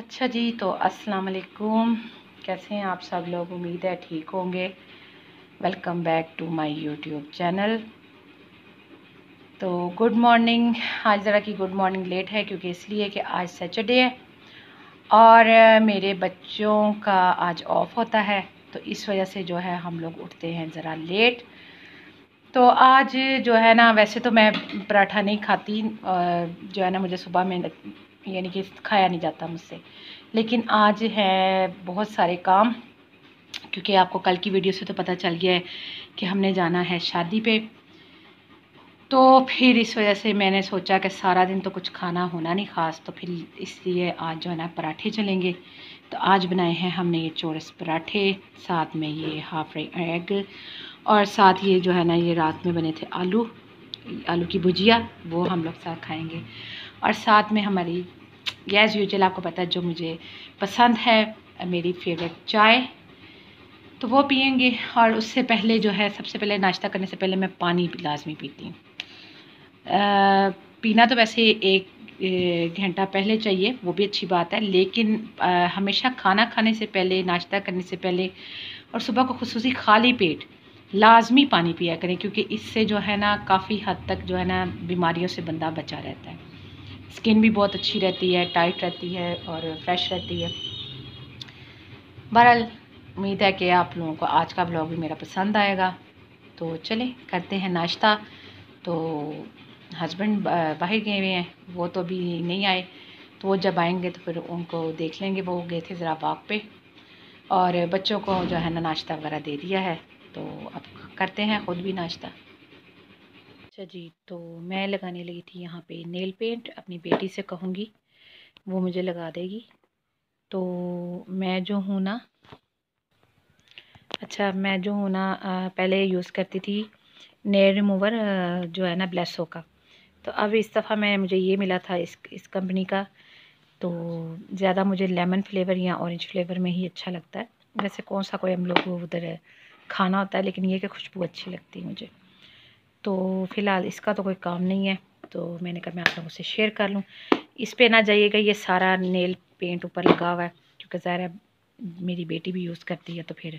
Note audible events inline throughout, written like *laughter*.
अच्छा जी तो अस्सलाम वालेकुम कैसे हैं आप सब लोग उम्मीद है ठीक होंगे welcome back to my YouTube channel तो गुड मॉर्निंग आज ज़रा की गुड मॉर्निंग लेट है क्योंकि इसलिए कि आज सैटरडे है और मेरे बच्चों का आज ऑफ़ होता है तो इस वजह से जो है हम लोग उठते हैं ज़रा लेट तो आज जो है ना वैसे तो मैं पराठा नहीं खाती जो है ना मुझे सुबह में यानी कि खाया नहीं जाता मुझसे लेकिन आज हैं बहुत सारे काम क्योंकि आपको कल की वीडियो से तो पता चल गया है कि हमने जाना है शादी पे तो फिर इस वजह से मैंने सोचा कि सारा दिन तो कुछ खाना होना नहीं ख़ास तो फिर इसलिए आज जो है ना पराठे चलेंगे तो आज बनाए हैं हमने ये चोरस पराठे साथ में ये हाफ एग और साथ ये जो है ना ये रात में बने थे आलू आलू की भुजिया वो हम लोग साथ खाएंगे और साथ में हमारी गैस यूजल आपको पता है जो मुझे पसंद है मेरी फेवरेट चाय तो वो पियेंगे और उससे पहले जो है सबसे पहले नाश्ता करने से पहले मैं पानी लाजमी पीती हूँ पीना तो वैसे एक घंटा पहले चाहिए वो भी अच्छी बात है लेकिन आ, हमेशा खाना खाने से पहले नाश्ता करने से पहले और सुबह को खसूस खाली पेट लाजमी पानी पिया करें क्योंकि इससे जो है ना काफ़ी हद तक जो है ना बीमारियों से बंदा बचा रहता है स्किन भी बहुत अच्छी रहती है टाइट रहती है और फ्रेश रहती है बहरहाल उम्मीद है कि आप लोगों को आज का ब्लॉग भी मेरा पसंद आएगा तो चले करते हैं नाश्ता तो हस्बैंड बाहर गए हुए हैं वो तो अभी नहीं आए तो वो जब आएंगे तो फिर उनको देख लेंगे वो गए थे ज़रा बाग पे और बच्चों को जो है ना नाश्ता वगैरह दे दिया है तो अब करते हैं ख़ुद भी नाश्ता अच्छा जी तो मैं लगाने लगी थी यहाँ पे नेल पेंट अपनी बेटी से कहूँगी वो मुझे लगा देगी तो मैं जो हूँ ना अच्छा मैं जो हूँ ना पहले यूज़ करती थी नेल रिमूवर जो है ना ब्लैसो का तो अब इस दफ़ा मैं मुझे ये मिला था इस इस कंपनी का तो ज़्यादा मुझे लेमन फ्लेवर या ऑरेंज फ्लेवर में ही अच्छा लगता है वैसे कौन सा कोई हम लोग को उधर खाना होता है लेकिन ये कि खुशबू अच्छी लगती है मुझे तो फ़िलहाल इसका तो कोई काम नहीं है तो मैंने कहा मैं आप लोगों से शेयर कर लूँ इस पर ना जाइएगा ये सारा नेल पेंट ऊपर लगा हुआ है क्योंकि ज़ाहिर मेरी बेटी भी यूज़ करती है तो फिर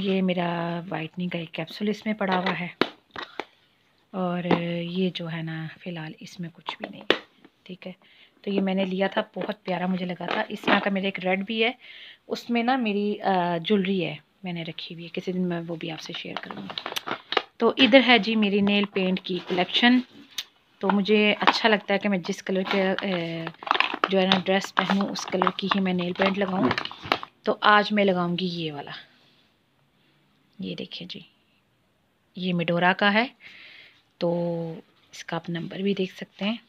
ये मेरा वाइटनिंग का एक कैप्सूल इसमें पड़ा हुआ है और ये जो है ना फ़िलहाल इसमें कुछ भी नहीं ठीक है तो ये मैंने लिया था बहुत प्यारा मुझे लगा था इस तरह का मेरा एक रेड भी है उसमें ना मेरी ज्वेलरी है मैंने रखी हुई है किसी दिन मैं वो भी आपसे शेयर करूँगी तो इधर है जी मेरी नेल पेंट की कलेक्शन तो मुझे अच्छा लगता है कि मैं जिस कलर के जो है ना ड्रेस पहनूँ उस कलर की ही मैं नेल पेंट लगाऊँ तो आज मैं लगाऊंगी ये वाला ये देखिए जी ये मिडोरा का है तो इसका आप नंबर भी देख सकते हैं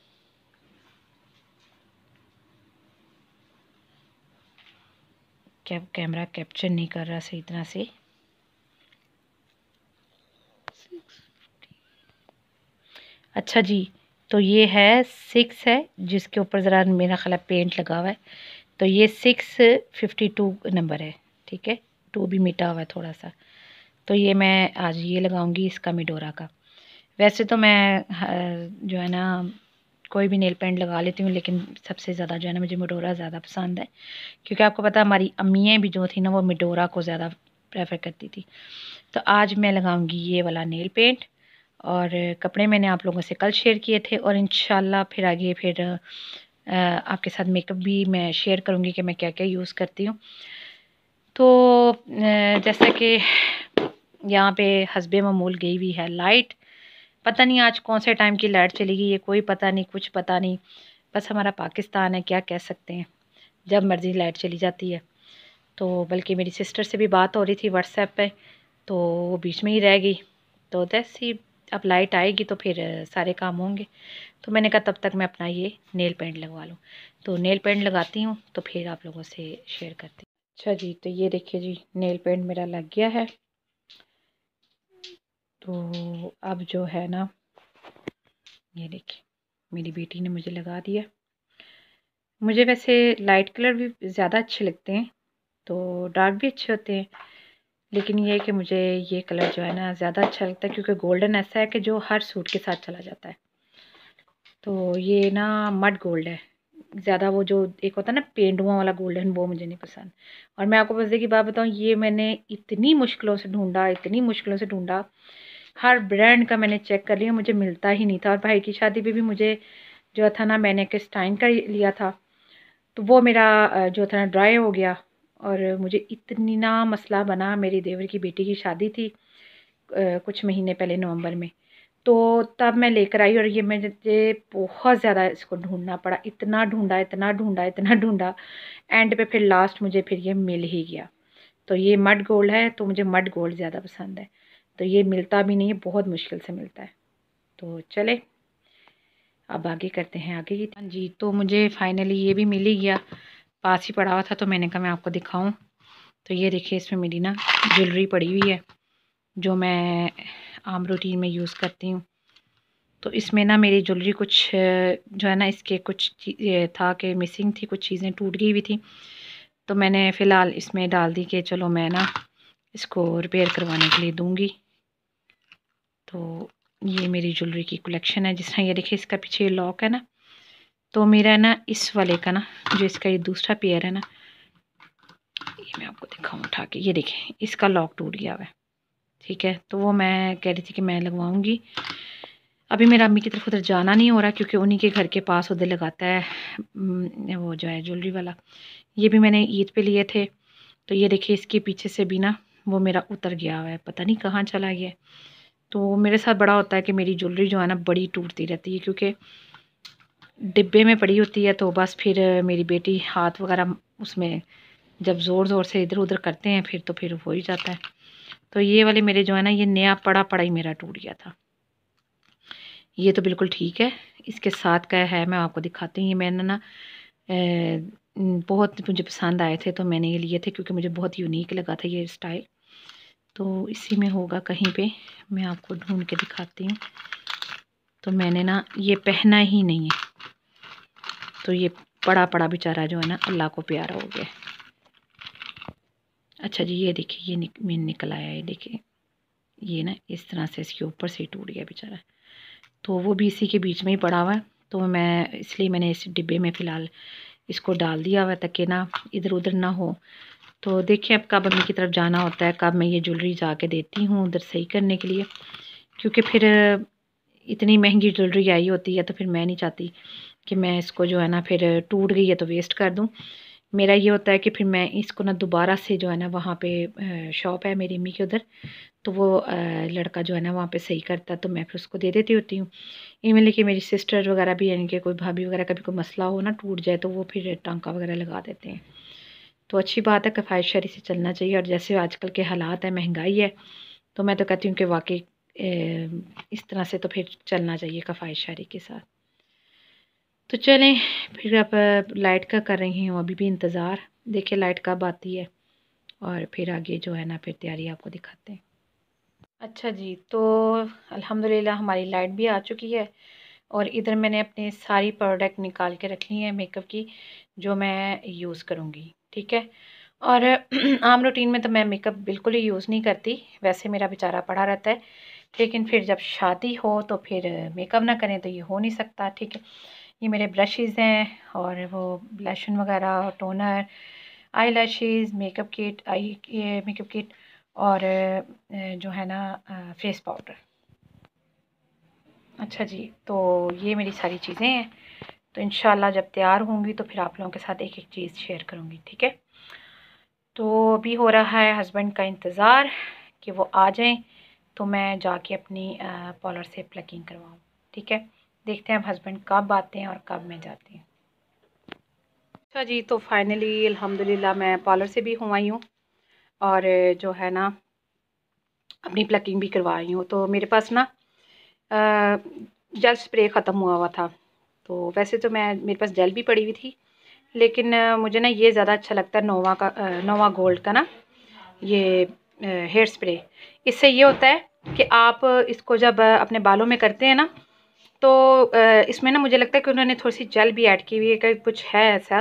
कैमरा कैप्चर नहीं कर रहा सही तरह से अच्छा जी तो ये है सिक्स है जिसके ऊपर ज़रा मेरा ख्याल पेंट लगा हुआ है तो ये सिक्स फिफ्टी टू नंबर है ठीक है टू भी मिटा हुआ है थोड़ा सा तो ये मैं आज ये लगाऊंगी इसका मिडोरा का वैसे तो मैं जो है ना कोई भी नेल पेंट लगा लेती हूँ लेकिन सबसे ज़्यादा जो है ना मुझे मिडोरा ज़्यादा पसंद है क्योंकि आपको पता हमारी अम्मियाँ भी जो थी ना वो मिडोरा को ज़्यादा प्रेफर करती थी तो आज मैं लगाऊंगी ये वाला नेल पेंट और कपड़े मैंने आप लोगों से कल शेयर किए थे और इन फिर आगे फिर आपके साथ मेकअप भी मैं शेयर करूँगी कि मैं क्या क्या यूज़ करती हूँ तो जैसा कि यहाँ पे हसब ममूल गई हुई है लाइट पता नहीं आज कौन से टाइम की लाइट चली गई ये कोई पता नहीं कुछ पता नहीं बस हमारा पाकिस्तान है क्या कह सकते हैं जब मर्ज़ी लाइट चली जाती है तो बल्कि मेरी सिस्टर से भी बात हो रही थी व्हाट्सएप पे तो वो बीच में ही रह गई तो दैट्स ही अब लाइट आएगी तो फिर सारे काम होंगे तो मैंने कहा तब तक मैं अपना ये नेल पेंट लगवा लूँ तो नेल पेंट लगाती हूँ तो फिर आप लोगों से शेयर करती अच्छा जी तो ये देखिए जी नेल पेंट मेरा लग गया है तो अब जो है ना ये देखिए मेरी बेटी ने मुझे लगा दिया मुझे वैसे लाइट कलर भी ज़्यादा अच्छे लगते हैं तो डार्क भी अच्छे होते हैं लेकिन ये कि मुझे ये कलर जो है ना ज़्यादा अच्छा लगता है क्योंकि गोल्डन ऐसा है कि जो हर सूट के साथ चला जाता है तो ये ना मड गोल्ड है ज़्यादा वो जो एक होता है ना पेंडुआ वाला गोल्डन वो मुझे नहीं पसंद और मैं आपको मज़े की बात बताऊँ ये मैंने इतनी मुश्किलों से ढूंढा इतनी मुश्किलों से ढूंढा हर ब्रांड का मैंने चेक कर लिया मुझे मिलता ही नहीं था और भाई की शादी पर भी, भी मुझे जो था ना मैंने किस टाइम का लिया था तो वो मेरा जो था ना ड्राई हो गया और मुझे इतना मसला बना मेरी देवर की बेटी की शादी थी कुछ महीने पहले नवंबर में तो तब मैं लेकर आई और ये मुझे बहुत ज़्यादा इसको ढूंढना पड़ा इतना ढूंढा इतना ढूंढा इतना ढूंढा एंड पे फिर लास्ट मुझे फिर ये मिल ही गया तो ये मड गोल्ड है तो मुझे मड गोल्ड ज़्यादा पसंद है तो ये मिलता भी नहीं है बहुत मुश्किल से मिलता है तो चले अब आगे करते हैं आगे की हाँ जी तो मुझे फाइनली ये भी मिल ही गया पास ही पड़ा हुआ था तो मैंने कहा मैं आपको दिखाऊं तो ये देखिए इसमें मेरी ना ज्वेलरी पड़ी हुई है जो मैं आम रूटीन में यूज़ करती हूँ तो इसमें ना मेरी ज्वेलरी कुछ जो है ना इसके कुछ था कि मिसिंग थी कुछ चीज़ें टूट गई हुई थी तो मैंने फ़िलहाल इसमें डाल दी कि चलो मैं ना इसको रिपेयर करवाने के लिए दूँगी तो ये मेरी ज्वेलरी की कलेक्शन है जिस तरह ये देखिए इसका पीछे लॉक है ना तो मेरा ना इस वाले का ना जो इसका ये दूसरा पेयर है ना ये मैं आपको दिखाऊँ उठा के ये देखें इसका लॉक टूट गया हुआ है ठीक है तो वो मैं कह रही थी कि मैं लगवाऊँगी अभी मेरा अम्मी की तरफ उधर जाना नहीं हो रहा क्योंकि उन्हीं के घर के पास उधर लगाता है वो जो है ज्वेलरी वाला ये भी मैंने ईद पे लिए थे तो ये देखिए इसके पीछे से भी ना वो मेरा उतर गया हुआ है पता नहीं कहाँ चला गया तो मेरे साथ बड़ा होता है कि मेरी ज्वेलरी जो है ना बड़ी टूटती रहती है क्योंकि डिब्बे में पड़ी होती है तो बस फिर मेरी बेटी हाथ वगैरह उसमें जब ज़ोर ज़ोर से इधर उधर करते हैं फिर तो फिर हो ही जाता है तो ये वाले मेरे जो है ना ये नया पड़ा पड़ा ही मेरा टूट गया था ये तो बिल्कुल ठीक है इसके साथ का है मैं आपको दिखाती हूँ ये मैंने ना बहुत मुझे पसंद आए थे तो मैंने ये लिए थे क्योंकि मुझे बहुत यूनिक लगा था ये स्टाइल तो इसी में होगा कहीं पे मैं आपको ढूंढ के दिखाती हूँ तो मैंने ना ये पहना ही नहीं है तो ये पड़ा पड़ा बेचारा जो है ना अल्लाह को प्यारा हो गया अच्छा जी ये देखिए ये निक, मेन निकल आया ये देखिए ये ना इस तरह से इसके ऊपर से टूट गया बेचारा तो वो भी इसी के बीच में ही पड़ा हुआ है तो मैं इसलिए मैंने इस डिब्बे में फ़िलहाल इसको डाल दिया हुआ ताकि ना इधर उधर ना हो तो देखिए अब कब अम्मी की तरफ जाना होता है कब मैं ये ज्वेलरी जा के देती हूँ उधर सही करने के लिए क्योंकि फिर इतनी महंगी ज्वेलरी आई होती है तो फिर मैं नहीं चाहती कि मैं इसको जो है ना फिर टूट गई है तो वेस्ट कर दूँ मेरा ये होता है कि फिर मैं इसको ना दोबारा से जो है ना वहाँ पे शॉप है मेरी अम्मी के उधर तो वो लड़का जो है ना वहाँ पे सही करता तो मैं फिर उसको दे देती होती हूँ इवन लेकिन मेरी सिस्टर वगैरह भी यानी कि कोई भाभी वगैरह का भी कोई मसला हो ना टूट जाए तो वो फिर टांका वगैरह लगा देते हैं तो अच्छी बात है कफायत शरी से चलना चाहिए और जैसे आजकल के हालात हैं महंगाई है तो मैं तो कहती हूँ कि वाकई इस तरह से तो फिर चलना चाहिए कफायत शरी के साथ तो चलें फिर आप लाइट का कर रही हूँ अभी भी इंतज़ार देखिए लाइट कब आती है और फिर आगे जो है ना फिर तैयारी आपको दिखाते हैं अच्छा जी तो अल्हम्दुलिल्लाह हमारी लाइट भी आ चुकी है और इधर मैंने अपने सारी प्रोडक्ट निकाल के रख ली है मेकअप की जो मैं यूज़ करूँगी ठीक है और *clears throat* आम रूटीन में तो मैं मेकअप बिल्कुल ही यूज़ नहीं करती वैसे मेरा बेचारा पड़ा रहता है लेकिन फिर जब शादी हो तो फिर मेकअप ना करें तो ये हो नहीं सकता ठीक है ये मेरे ब्रशेज़ हैं और वो ब्लशन वगैरह toner eye lashes makeup kit eye makeup kit और जो है ना फेस पाउडर अच्छा जी तो ये मेरी सारी चीज़ें हैं तो इन जब तैयार होंगी तो फिर आप लोगों के साथ एक एक चीज़ शेयर करूँगी ठीक है तो अभी हो रहा है हस्बैंड का इंतज़ार कि वो आ जाएं तो मैं जाके अपनी पॉलर से प्लगिंग करवाऊँ ठीक है देखते हैं अब हस्बैंड कब आते हैं और कब मैं जाती हूँ अच्छा जी तो फाइनली अल्हम्दुलिल्लाह मैं पार्लर से भी हुआ आई हूँ और जो है ना अपनी प्लकिंग भी करवा रही हूँ तो मेरे पास ना जेल स्प्रे ख़त्म हुआ हुआ था तो वैसे तो मैं मेरे पास जेल भी पड़ी हुई थी लेकिन मुझे ना ये ज़्यादा अच्छा लगता है नोवा का नोवा गोल्ड का ना ये हेयर स्प्रे इससे ये होता है कि आप इसको जब अपने बालों में करते हैं ना तो इसमें ना मुझे लगता है कि उन्होंने थोड़ी सी जेल भी ऐड की हुई है कुछ है ऐसा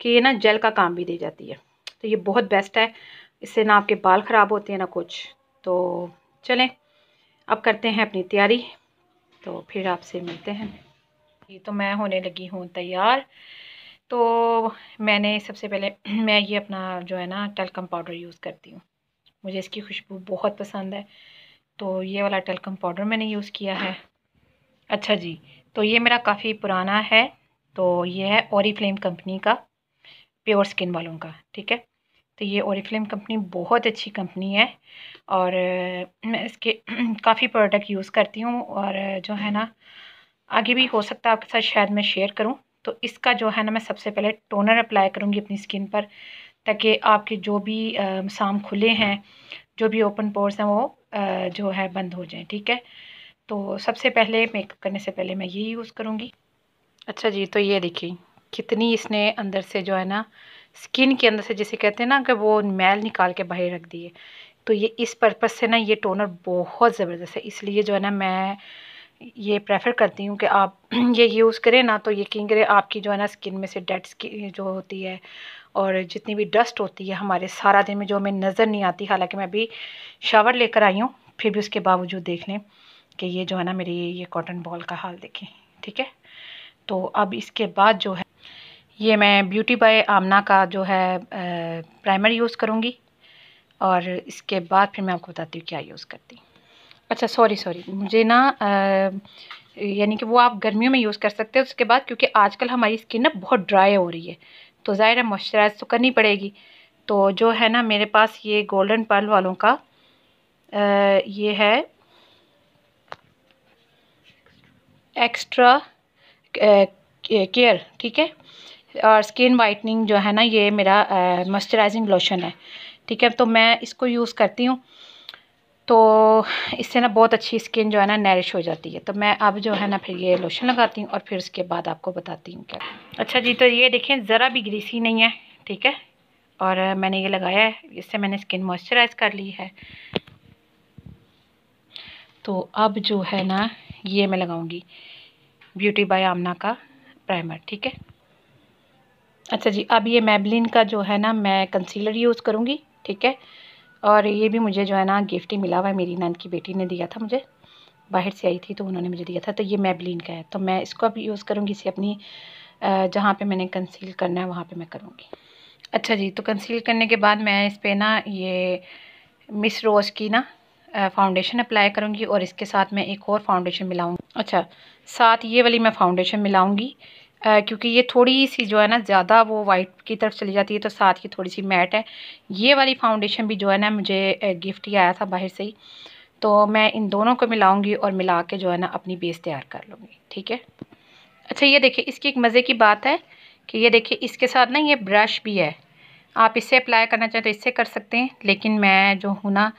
कि ये ना जेल का काम भी दे जाती है तो ये बहुत बेस्ट है इससे ना आपके बाल ख़राब होते हैं ना कुछ तो चलें अब करते हैं अपनी तैयारी तो फिर आपसे मिलते हैं ये तो मैं होने लगी हूँ तैयार तो मैंने सबसे पहले *clears throat* मैं ये अपना जो है ना टेलकम पाउडर यूज़ करती हूँ मुझे इसकी खुशबू बहुत पसंद है तो ये वाला टेलकम पाउडर मैंने यूज़ किया है अच्छा जी तो ये मेरा काफ़ी पुराना है तो ये है फ्लेम कंपनी का प्योर स्किन वालों का ठीक है तो ये ओरीफ्लेम कंपनी बहुत अच्छी कंपनी है और मैं इसके काफ़ी प्रोडक्ट यूज़ करती हूँ और जो है ना आगे भी हो सकता है आपके साथ शायद मैं शेयर करूँ तो इसका जो है ना मैं सबसे पहले टोनर अप्लाई करूँगी अपनी स्किन पर ताकि आपके जो भी शाम खुले हैं जो भी ओपन पोर्स हैं वो आ, जो है बंद हो जाएँ ठीक है तो सबसे पहले मेकअप करने से पहले मैं ये यूज़ करूँगी अच्छा जी तो ये देखिए कितनी इसने अंदर से जो है ना स्किन के अंदर से जिसे कहते हैं ना कि वो मैल निकाल के बाहर रख दिए तो ये इस पर्पज़ से ना ये टोनर बहुत ज़बरदस्त है इसलिए जो है ना मैं ये प्रेफर करती हूँ कि आप *clears throat* ये यूज़ करें ना तो यकीन करें आपकी जो है ना स्किन में से डेड स्किन जो होती है और जितनी भी डस्ट होती है हमारे सारा दिन में जो हमें नज़र नहीं आती हालांकि मैं अभी शावर लेकर आई हूँ फिर भी उसके बावजूद देख लें कि ये जो है ना मेरी ये कॉटन बॉल का हाल देखें ठीक है तो अब इसके बाद जो है ये मैं ब्यूटी बाय आमना का जो है प्राइमर यूज़ करूँगी और इसके बाद फिर मैं आपको बताती हूँ क्या यूज़ करती अच्छा सॉरी सॉरी मुझे ना यानी कि वो आप गर्मियों में यूज़ कर सकते हैं उसके बाद क्योंकि आजकल हमारी स्किन ना बहुत ड्राई हो रही है तो ज़ाहिर है मॉइस्चराइज तो करनी पड़ेगी तो जो है ना मेरे पास ये गोल्डन पर्ल वालों का आ, ये है एक्स्ट्रा केयर uh, uh, ठीक है और स्किन वाइटनिंग जो है ना ये मेरा मॉइस्चराइजिंग uh, लोशन है ठीक है तो मैं इसको यूज़ करती हूँ तो इससे ना बहुत अच्छी स्किन जो है ना नरिश हो जाती है तो मैं अब जो है ना फिर ये लोशन लगाती हूँ और फिर उसके बाद आपको बताती हूँ क्या अच्छा जी तो ये देखें ज़रा भी ग्रीसी नहीं है ठीक है और मैंने ये लगाया है इससे मैंने स्किन मॉइस्चराइज कर ली है तो अब जो है ना ये मैं लगाऊंगी ब्यूटी बाय आमना का प्राइमर ठीक है अच्छा जी अब ये मैबलिन का जो है ना मैं कंसीलर यूज़ करूँगी ठीक है और ये भी मुझे जो है ना गिफ्ट ही मिला हुआ है मेरी नंद की बेटी ने दिया था मुझे बाहर से आई थी तो उन्होंने मुझे दिया था तो ये मेबलिन का है तो मैं इसको अब यूज़ करूँगी इसे अपनी जहाँ पे मैंने कंसील करना है वहाँ पे मैं करूँगी अच्छा जी तो कंसील करने के बाद मैं इस पर ना ये मिस रोज़ की ना फाउंडेशन अप्लाई करूँगी और इसके साथ मैं एक और फाउंडेशन मिलाऊँगी अच्छा साथ ये वाली मैं फाउंडेशन मिलाऊँगी क्योंकि ये थोड़ी सी जो है ना ज़्यादा वो वाइट की तरफ चली जाती है तो साथ ही थोड़ी सी मैट है ये वाली फाउंडेशन भी जो है ना मुझे गिफ्ट ही आया था बाहर से ही तो मैं इन दोनों को मिलाऊंगी और मिला के जो है ना अपनी बेस तैयार कर लूँगी ठीक है अच्छा ये देखिए इसकी एक मज़े की बात है कि ये देखिए इसके साथ ना ये ब्रश भी है आप इससे अप्लाई करना चाहें तो इससे कर सकते हैं लेकिन मैं जो हूँ ना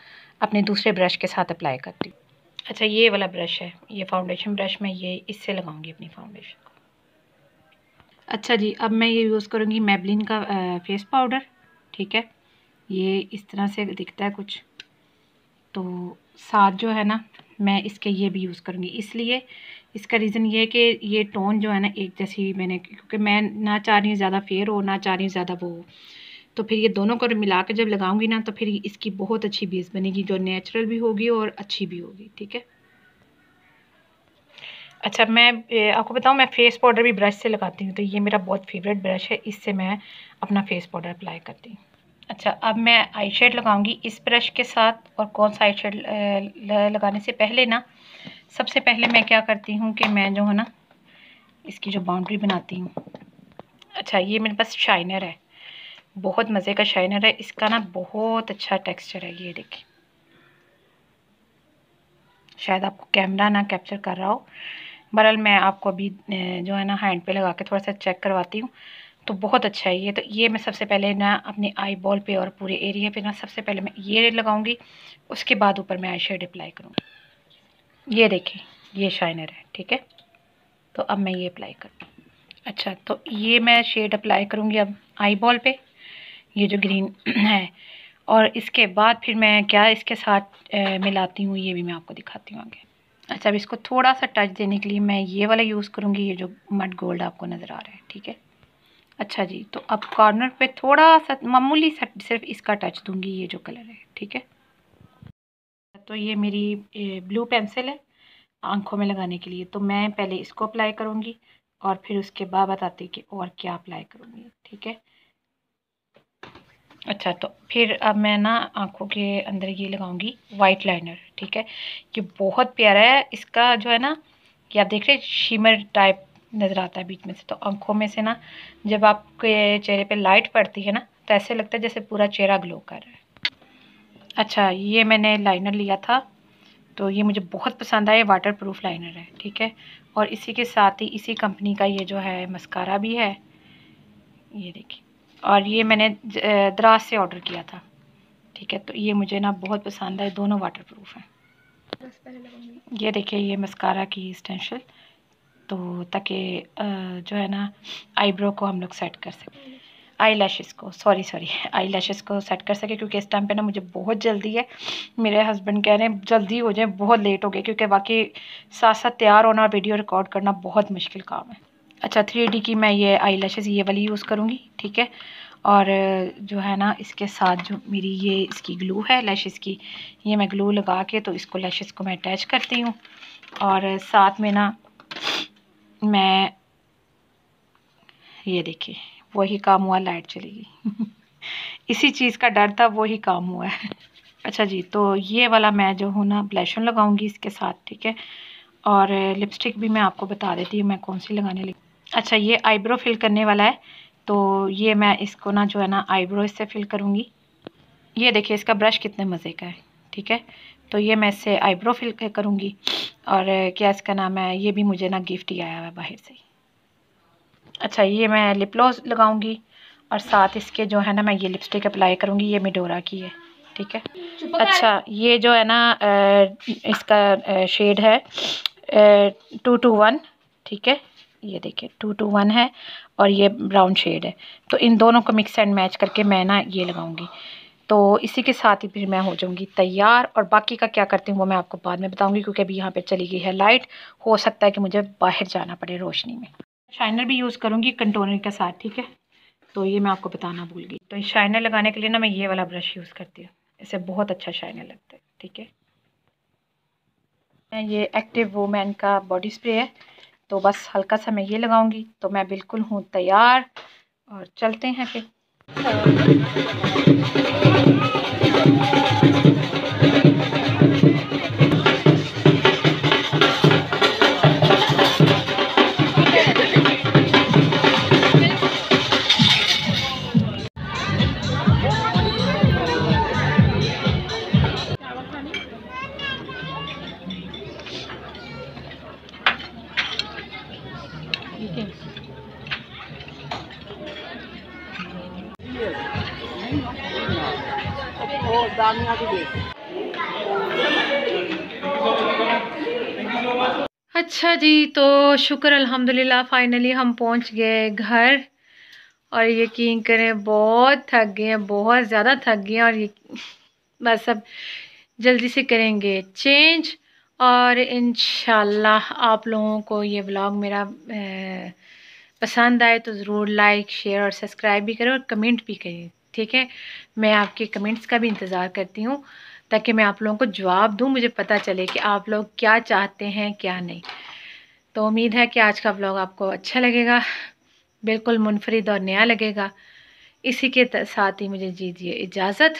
अपने दूसरे ब्रश के साथ अप्लाई करती हूँ अच्छा ये वाला ब्रश है ये फाउंडेशन ब्रश मैं ये इससे लगाऊंगी अपनी फाउंडेशन को अच्छा जी अब मैं ये यूज़ करूँगी मेबलिन का आ, फेस पाउडर ठीक है ये इस तरह से दिखता है कुछ तो साथ जो है ना मैं इसके ये भी यूज़ करूँगी इसलिए इसका रीज़न ये है कि ये टोन जो है ना एक जैसी मैंने क्योंकि मैं ना चाह रही हूँ ज़्यादा फेयर हो ना चाह रही हूँ ज़्यादा वो हो तो फिर ये दोनों को मिला के जब लगाऊंगी ना तो फिर इसकी बहुत अच्छी बेस बनेगी जो नेचुरल भी होगी और अच्छी भी होगी ठीक है अच्छा मैं आपको बताऊं मैं फेस पाउडर भी ब्रश से लगाती हूँ तो ये मेरा बहुत फेवरेट ब्रश है इससे मैं अपना फेस पाउडर अप्लाई करती हूँ अच्छा अब मैं आई शेड लगाऊंगी इस ब्रश के साथ और कौन सा आई शेड लगाने से पहले ना सबसे पहले मैं क्या करती हूँ कि मैं जो है ना इसकी जो बाउंड्री बनाती हूँ अच्छा ये मेरे पास शाइनर है बहुत मज़े का शाइनर है इसका ना बहुत अच्छा टेक्सचर है ये देखिए शायद आपको कैमरा ना कैप्चर कर रहा हो बहरहाल मैं आपको अभी जो है ना हैंड पे लगा के थोड़ा सा चेक करवाती हूँ तो बहुत अच्छा है ये तो ये मैं सबसे पहले ना अपने आई बॉल पर और पूरे एरिया पर ना सबसे पहले मैं ये लगाऊँगी उसके बाद ऊपर मैं आई शेड अप्लाई करूँगी ये देखें ये शाइनर है ठीक है तो अब मैं ये अप्लाई करूँ अच्छा तो ये मैं शेड अप्लाई करूँगी अब आई बॉल पर ये जो ग्रीन *clears throat* है और इसके बाद फिर मैं क्या इसके साथ मिलाती हूँ ये भी मैं आपको दिखाती हूँ आगे अच्छा अब इसको थोड़ा सा टच देने के लिए मैं ये वाला यूज़ करूँगी ये जो मड गोल्ड आपको नज़र आ रहा है ठीक है अच्छा जी तो अब कॉर्नर पे थोड़ा सा मामूली सा सिर्फ इसका टच दूंगी ये जो कलर है ठीक है तो ये मेरी ब्लू पेंसिल है आंखों में लगाने के लिए तो मैं पहले इसको अप्लाई करूँगी और फिर उसके बाद बताती कि और क्या अप्लाई करूँगी ठीक है अच्छा तो फिर अब मैं ना आँखों के अंदर ये लगाऊंगी वाइट लाइनर ठीक है ये बहुत प्यारा है इसका जो है ना ये आप देख रहे हैं शिमर टाइप नज़र आता है बीच में से तो आँखों में से ना जब आपके चेहरे पे लाइट पड़ती है ना तो ऐसे लगता है जैसे पूरा चेहरा ग्लो कर रहा है अच्छा ये मैंने लाइनर लिया था तो ये मुझे बहुत पसंद आया वाटर प्रूफ लाइनर है ठीक है और इसी के साथ ही इसी कंपनी का ये जो है मस्कारा भी है ये देखिए और ये मैंने दराज से ऑर्डर किया था ठीक है तो ये मुझे ना बहुत पसंद है दोनों वाटर प्रूफ हैं ये देखिए ये मस्कारा की स्टेंशल तो ताकि जो है ना आईब्रो को हम लोग सेट कर सकें आई लैशेज़ को सॉरी सॉरी आई लैशेज़ को सेट कर सके क्योंकि इस टाइम पे ना मुझे बहुत जल्दी है मेरे हस्बैंड कह रहे हैं जल्दी हो जाए बहुत लेट हो गया क्योंकि बाकी साथ साथ तैयार होना और वीडियो रिकॉर्ड करना बहुत मुश्किल काम है अच्छा थ्री डी की मैं ये आई लैशेज़ ये वाली यूज़ करूँगी ठीक है और जो है ना इसके साथ जो मेरी ये इसकी ग्लू है लैशेज़ की ये मैं ग्लू लगा के तो इसको लैशेज़ को मैं अटैच करती हूँ और साथ में ना मैं ये देखिए वही काम हुआ लाइट चली गई इसी चीज़ का डर था वही काम हुआ है अच्छा जी तो ये वाला मैं जो हूँ ना ब्लैशन लगाऊंगी इसके साथ ठीक है और लिपस्टिक भी मैं आपको बता देती हूँ मैं कौन सी लगाने लगी अच्छा ये आईब्रो फिल करने वाला है तो ये मैं इसको ना जो है ना आईब्रो इससे फिल करूँगी ये देखिए इसका ब्रश कितने मज़े का है ठीक है तो ये मैं इससे आईब्रो फिल करूँगी और क्या इसका नाम है ये भी मुझे ना गिफ्ट ही आया हुआ है बाहर से अच्छा ये मैं लिप लॉस लगाऊँगी और साथ इसके जो है ना मैं ये लिपस्टिक अप्लाई करूँगी ये मिडोरा की है ठीक है अच्छा ये जो है ना इसका शेड है टू टू वन ठीक है ये देखिए टू टू वन है और ये ब्राउन शेड है तो इन दोनों को मिक्स एंड मैच करके मैं ना ये लगाऊंगी तो इसी के साथ ही फिर मैं हो जाऊंगी तैयार और बाकी का क्या करती हूँ वो मैं आपको बाद में बताऊंगी क्योंकि अभी यहाँ पे चली गई है लाइट हो सकता है कि मुझे बाहर जाना पड़े रोशनी में शाइनर भी यूज़ करूँगी कंटोनर के साथ ठीक है तो ये मैं आपको बताना भूल गई तो शाइनर लगाने के लिए ना मैं ये वाला ब्रश यूज़ करती हूँ इससे बहुत अच्छा शाइनर लगता है ठीक है ये एक्टिव वोमैन का बॉडी स्प्रे है तो बस हल्का सा मैं ये लगाऊंगी तो मैं बिल्कुल हूँ तैयार और चलते हैं फिर अच्छा जी तो शुक्र अल्हम्दुलिल्लाह फ़ाइनली हम पहुंच गए घर और यकीन करें बहुत थक गए हैं बहुत ज़्यादा थक गए हैं और ये बस अब जल्दी से करेंगे चेंज और इन आप लोगों को ये ब्लॉग मेरा पसंद आए तो ज़रूर लाइक शेयर और सब्सक्राइब भी करें और कमेंट भी करें ठीक है मैं आपके कमेंट्स का भी इंतज़ार करती हूँ ताकि मैं आप लोगों को जवाब दूँ मुझे पता चले कि आप लोग क्या चाहते हैं क्या नहीं तो उम्मीद है कि आज का ब्लॉग आपको अच्छा लगेगा बिल्कुल मुनफरद और नया लगेगा इसी के साथ ही मुझे जी दिए इजाज़त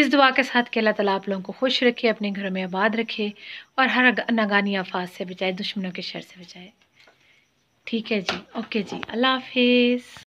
इस दुआ के साथ के अल्लाह तला आप लोगों को खुश रखे अपने घरों में आबाद रखे और हर नगानी आफात से बचाए दुश्मनों के शर से बचाए ठीक है जी ओके जी अल्लाह हाफिज़